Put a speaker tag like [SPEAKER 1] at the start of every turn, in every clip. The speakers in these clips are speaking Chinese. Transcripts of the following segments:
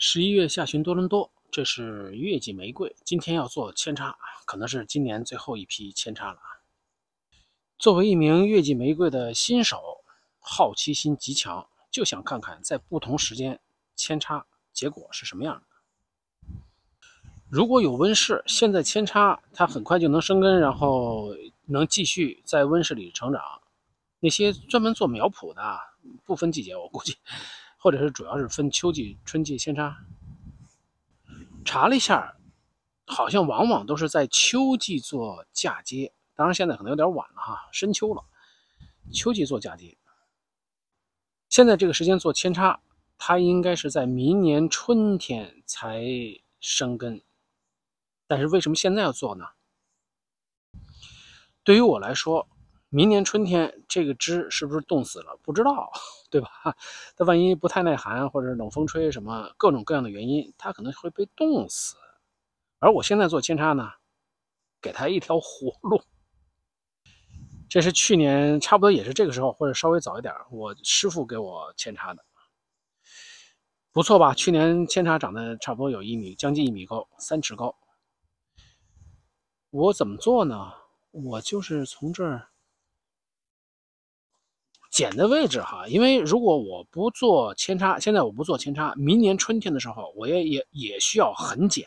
[SPEAKER 1] 十一月下旬，多伦多，这是月季玫瑰。今天要做扦插，可能是今年最后一批扦插了。作为一名月季玫瑰的新手，好奇心极强，就想看看在不同时间扦插结果是什么样。的。如果有温室，现在扦插，它很快就能生根，然后能继续在温室里成长。那些专门做苗圃的，不分季节，我估计。或者是主要是分秋季、春季扦插。查了一下，好像往往都是在秋季做嫁接，当然现在可能有点晚了哈，深秋了，秋季做嫁接。现在这个时间做扦插，它应该是在明年春天才生根。但是为什么现在要做呢？对于我来说。明年春天，这个枝是不是冻死了？不知道，对吧？它万一不太耐寒，或者冷风吹什么各种各样的原因，它可能会被冻死。而我现在做扦插呢，给它一条活路。这是去年差不多也是这个时候，或者稍微早一点，我师傅给我扦插的，不错吧？去年扦插长得差不多有一米，将近一米高，三尺高。我怎么做呢？我就是从这儿。剪的位置哈，因为如果我不做扦插，现在我不做扦插，明年春天的时候，我也也也需要狠剪，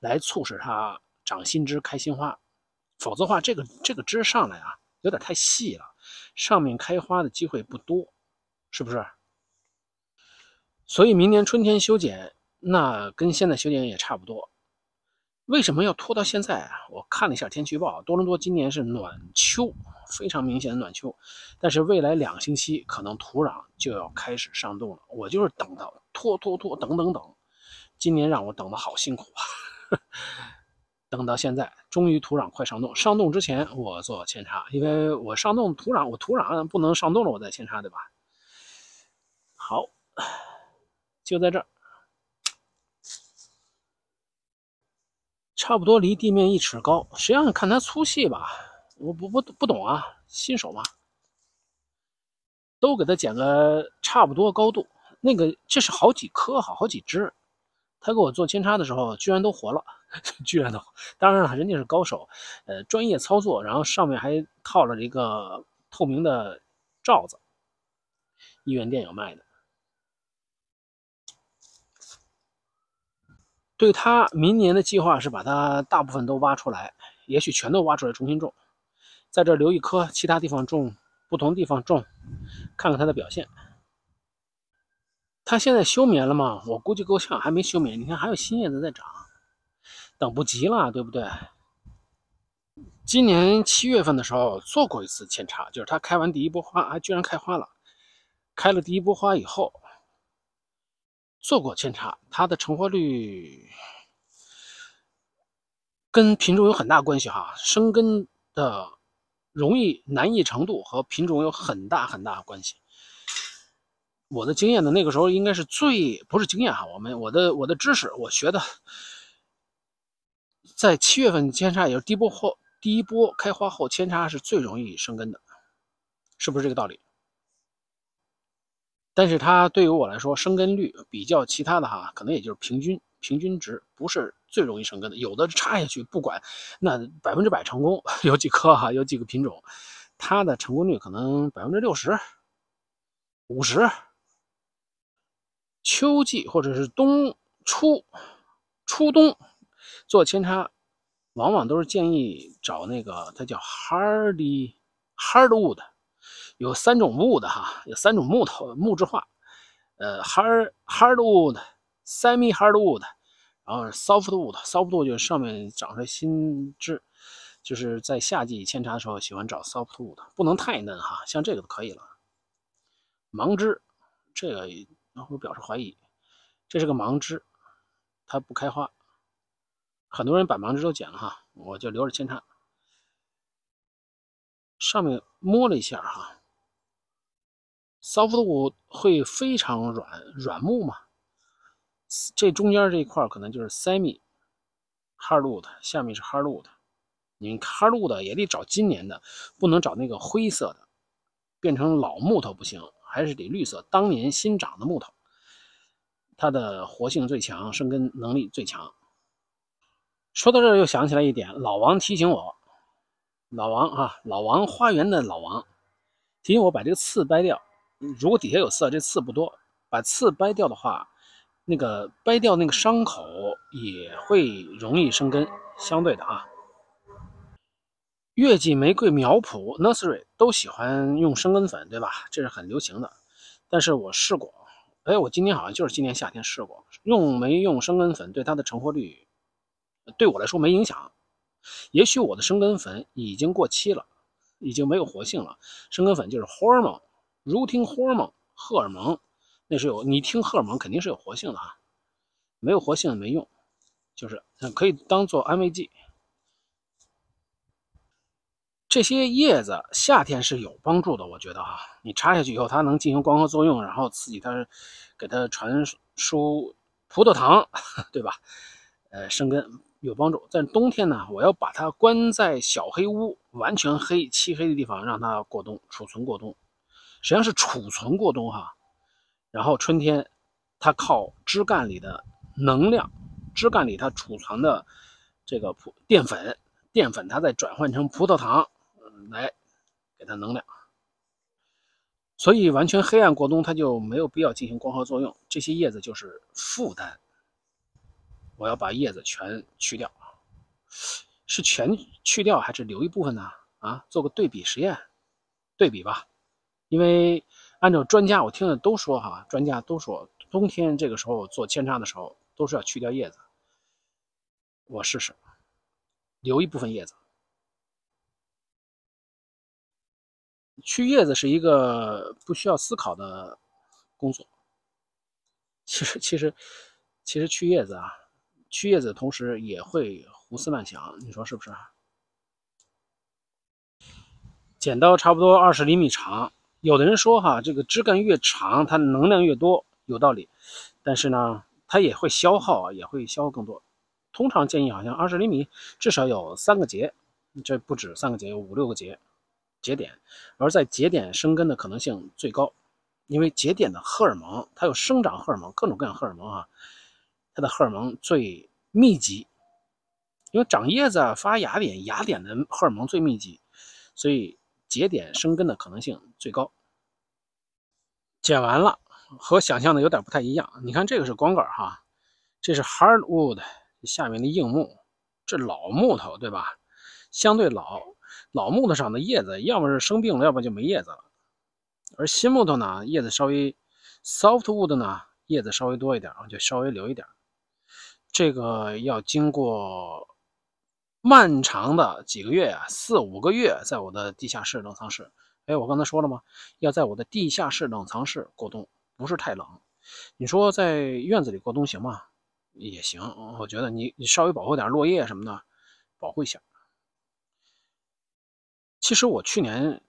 [SPEAKER 1] 来促使它长新枝开新花，否则的话这个这个枝上来啊，有点太细了，上面开花的机会不多，是不是？所以明年春天修剪，那跟现在修剪也差不多。为什么要拖到现在啊？我看了一下天气预报，多伦多今年是暖秋，非常明显的暖秋。但是未来两星期可能土壤就要开始上冻了。我就是等到拖拖拖等等等，今年让我等的好辛苦啊！等到现在，终于土壤快上冻。上冻之前我做扦插，因为我上冻土壤我土壤不能上冻了，我再扦插对吧？好，就在这儿。差不多离地面一尺高，实际上看它粗细吧，我不不不懂啊，新手嘛，都给它剪个差不多高度。那个这是好几颗好好几只。他给我做扦插的时候，居然都活了，居然都活。当然了，人家是高手，呃，专业操作，然后上面还套了一个透明的罩子，一元店有卖的。对它明年的计划是把它大部分都挖出来，也许全都挖出来重新种，在这留一棵，其他地方种，不同地方种，看看它的表现。它现在休眠了吗？我估计够呛，还没休眠。你看还有新叶子在长，等不及了，对不对？今年七月份的时候做过一次扦插，就是它开完第一波花，还居然开花了。开了第一波花以后。做过扦插，它的成活率跟品种有很大关系哈，生根的容易难易程度和品种有很大很大关系。我的经验呢，那个时候应该是最不是经验哈，我们我的我的知识我学的，在七月份扦插也是低波后第一波开花后扦插是最容易生根的，是不是这个道理？但是它对于我来说，生根率比较其他的哈，可能也就是平均平均值，不是最容易生根的。有的插下去不管，那百分之百成功，有几棵哈，有几个品种，它的成功率可能百分之六十、五十。秋季或者是冬初、初冬做扦插，往往都是建议找那个，它叫 hardy hardwood。有三种木的哈，有三种木头木质化，呃，hard hardwood，semi hardwood，然后 softwood s o f t w o o d 就是上面长着新枝，就是在夏季扦插的时候喜欢找 softwood 不能太嫩哈，像这个就可以了。芒枝，这个我表示怀疑，这是个芒枝，它不开花，很多人把芒枝都剪了哈，我就留着扦插，上面。摸了一下哈，soft wood 会非常软，软木嘛。这中间这一块可能就是 semi hard wood，下面是 hard wood。你们 hard wood 也得找今年的，不能找那个灰色的，变成老木头不行，还是得绿色，当年新长的木头，它的活性最强，生根能力最强。说到这儿又想起来一点，老王提醒我。老王啊，老王花园的老王提醒我把这个刺掰掉。如果底下有刺，这刺不多，把刺掰掉的话，那个掰掉那个伤口也会容易生根，相对的啊。月季、玫瑰苗圃、nursery 都喜欢用生根粉，对吧？这是很流行的。但是我试过，哎，我今天好像就是今年夏天试过，用没用生根粉，对它的成活率，对我来说没影响。也许我的生根粉已经过期了，已经没有活性了。生根粉就是 h o r m 荷 h o 如听 o n e 荷尔蒙，那是有你听荷尔蒙肯定是有活性的啊，没有活性没用，就是可以当做安慰剂。这些叶子夏天是有帮助的，我觉得哈，你插下去以后，它能进行光合作用，然后刺激它，给它传输葡萄糖，对吧？呃，生根。有帮助，但冬天呢？我要把它关在小黑屋，完全黑、漆黑的地方，让它过冬、储存过冬。实际上是储存过冬哈。然后春天，它靠枝干里的能量，枝干里它储存的这个葡淀粉，淀粉它再转换成葡萄糖来给它能量。所以完全黑暗过冬，它就没有必要进行光合作用。这些叶子就是负担。我要把叶子全去掉，是全去掉还是留一部分呢？啊，做个对比实验，对比吧。因为按照专家，我听的都说哈，专家都说冬天这个时候做扦插的时候都是要去掉叶子。我试试，留一部分叶子。去叶子是一个不需要思考的工作。其实，其实，其实去叶子啊。去叶子的同时也会胡思乱想，你说是不是？剪刀差不多二十厘米长，有的人说哈，这个枝干越长，它能量越多，有道理。但是呢，它也会消耗，也会消耗更多。通常建议好像二十厘米，至少有三个节，这不止三个节，有五六个节节点，而在节点生根的可能性最高，因为节点的荷尔蒙，它有生长荷尔蒙，各种各样荷尔蒙啊。它的荷尔蒙最密集，因为长叶子啊、发芽点、芽点的荷尔蒙最密集，所以节点生根的可能性最高。剪完了，和想象的有点不太一样。你看这个是光杆哈，这是 hardwood 下面的硬木，这老木头对吧？相对老老木头上的叶子，要么是生病了，要么就没叶子了。而新木头呢，叶子稍微 soft wood 呢，叶子稍微多一点啊，就稍微留一点。这个要经过漫长的几个月啊，四五个月，在我的地下室冷藏室。哎，我刚才说了吗？要在我的地下室冷藏室过冬，不是太冷。你说在院子里过冬行吗？也行，我觉得你你稍微保护点落叶什么的，保护一下。其实我去年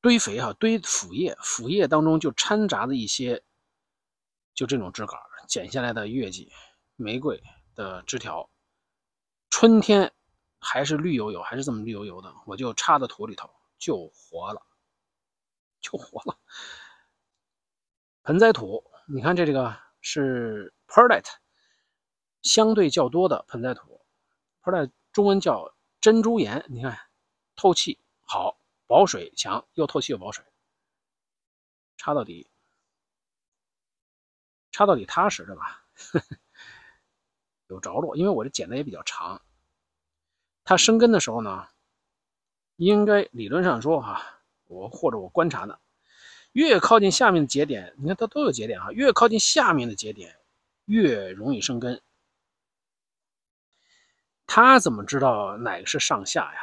[SPEAKER 1] 堆肥哈，堆腐叶，腐叶当中就掺杂的一些，就这种枝杆剪下来的月季。玫瑰的枝条，春天还是绿油油，还是这么绿油油的，我就插到土里头，就活了，就活了。盆栽土，你看这这个是 perlite，相对较多的盆栽土，perlite 中文叫珍珠岩，你看透气好，保水强，又透气又保水。插到底，插到底踏实对吧。有着落，因为我这剪的也比较长。它生根的时候呢，应该理论上说哈，我或者我观察的，越靠近下面的节点，你看它都有节点啊，越靠近下面的节点越容易生根。它怎么知道哪个是上下呀？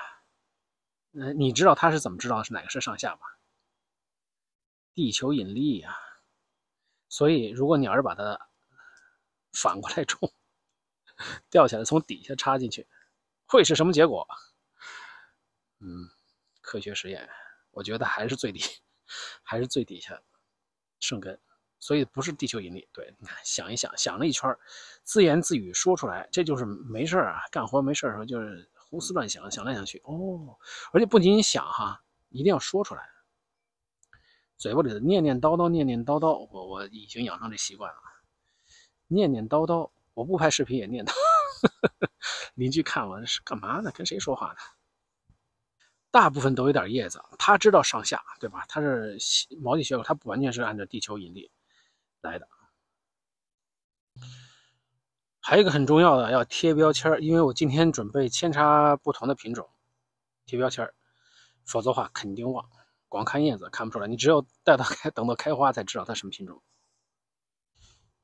[SPEAKER 1] 嗯，你知道它是怎么知道是哪个是上下吧？地球引力呀。所以如果你要是把它反过来种，掉下来从底下插进去，会是什么结果？嗯，科学实验，我觉得还是最低，还是最底下，生根，所以不是地球引力。对，你看，想一想，想了一圈，自言自语说出来，这就是没事啊，干活没事的时候就是胡思乱想，想来想去，哦，而且不仅想哈，一定要说出来，嘴巴里的念念叨叨，念念叨叨，我我已经养成这习惯了，念念叨叨。我不拍视频也念叨，邻居看完是干嘛呢？跟谁说话呢？大部分都有点叶子，他知道上下，对吧？它是毛细血管，它不完全是按照地球引力来的。还有一个很重要的，要贴标签，因为我今天准备扦插不同的品种，贴标签，否则的话肯定忘。光看叶子看不出来，你只有带它开，等到开花才知道它什么品种。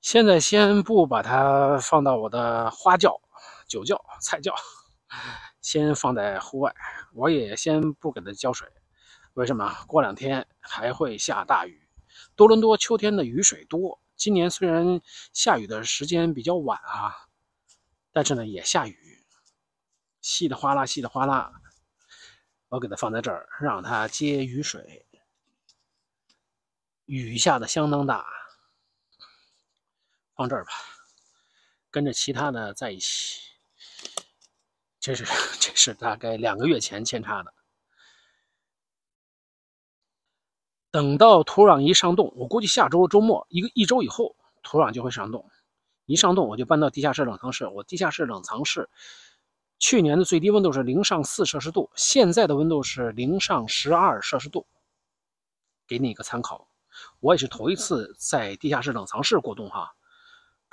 [SPEAKER 1] 现在先不把它放到我的花窖、酒窖、菜窖，先放在户外。我也先不给它浇水，为什么？过两天还会下大雨。多伦多秋天的雨水多，今年虽然下雨的时间比较晚啊，但是呢也下雨，稀的哗啦，稀的哗啦。我给它放在这儿，让它接雨水。雨下的相当大。放这儿吧，跟着其他的在一起。这是这是大概两个月前扦插的。等到土壤一上冻，我估计下周周末一个一周以后，土壤就会上冻。一上冻，我就搬到地下室冷藏室。我地下室冷藏室去年的最低温度是零上四摄氏度，现在的温度是零上十二摄氏度，给你一个参考。我也是头一次在地下室冷藏室过冬哈。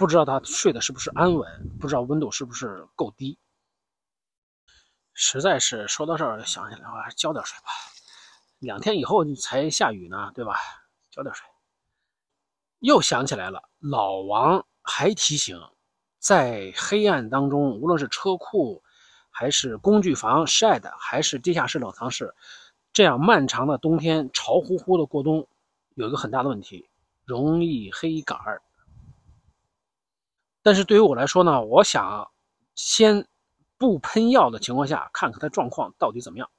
[SPEAKER 1] 不知道他睡的是不是安稳，不知道温度是不是够低。实在是说到这儿，想起来我还是浇点水吧。两天以后才下雨呢，对吧？浇点水。又想起来了，老王还提醒，在黑暗当中，无论是车库，还是工具房、shed，还是地下室、冷藏室，这样漫长的冬天潮乎乎的过冬，有一个很大的问题，容易黑杆儿。但是对于我来说呢，我想先不喷药的情况下，看看它状况到底怎么样。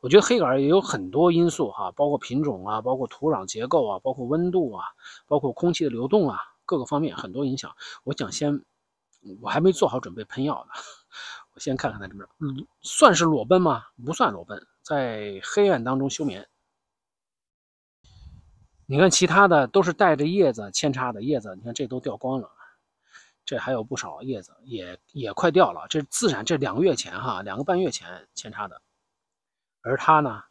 [SPEAKER 1] 我觉得黑杆也有很多因素哈，包括品种啊，包括土壤结构啊，包括温度啊，包括空气的流动啊，各个方面很多影响。我想先，我还没做好准备喷药呢，我先看看它这边，算是裸奔吗？不算裸奔，在黑暗当中休眠。你看其他的都是带着叶子扦插的叶子，你看这都掉光了。这还有不少叶子，也也快掉了。这自然这两个月前哈，两个半月前扦插的，而它呢，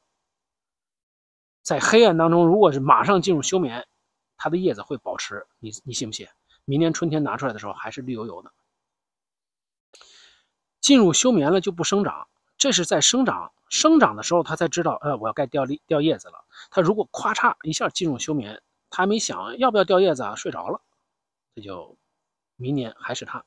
[SPEAKER 1] 在黑暗当中，如果是马上进入休眠，它的叶子会保持。你你信不信？明年春天拿出来的时候还是绿油油的。进入休眠了就不生长，这是在生长生长的时候它才知道，呃，我要该掉掉叶子了。它如果咵嚓一下进入休眠，它还没想要不要掉叶子，啊，睡着了，它就。明年还是他。